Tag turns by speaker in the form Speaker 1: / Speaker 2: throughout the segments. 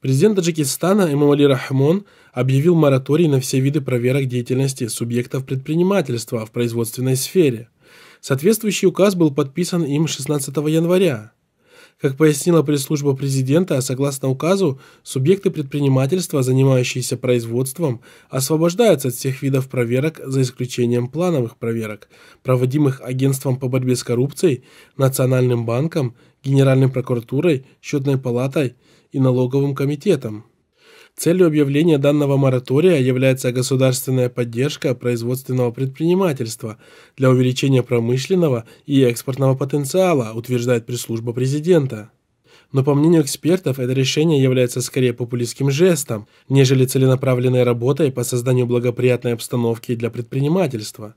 Speaker 1: Президент Таджикистана Эмомали Рахмон объявил мораторий на все виды проверок деятельности субъектов предпринимательства в производственной сфере. Соответствующий указ был подписан им 16 января. Как пояснила пресс-служба президента, согласно указу, субъекты предпринимательства, занимающиеся производством, освобождаются от всех видов проверок за исключением плановых проверок, проводимых Агентством по борьбе с коррупцией, Национальным банком, Генеральной прокуратурой, Счетной палатой и Налоговым комитетом. Целью объявления данного моратория является государственная поддержка производственного предпринимательства для увеличения промышленного и экспортного потенциала, утверждает пресс-служба президента. Но по мнению экспертов, это решение является скорее популистским жестом, нежели целенаправленной работой по созданию благоприятной обстановки для предпринимательства.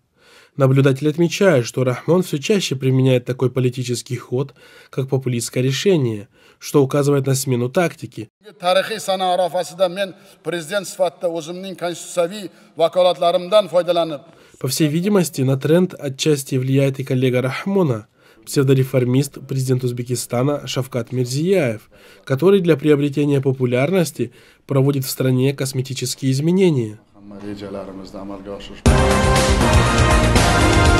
Speaker 1: Наблюдатель отмечает, что Рахмон все чаще применяет такой политический ход, как популистское решение, что указывает на смену тактики. По всей видимости, на тренд отчасти влияет и коллега Рахмона, псевдореформист президент Узбекистана Шавкат Мирзияев, который для приобретения популярности проводит в стране косметические изменения.
Speaker 2: Thank you.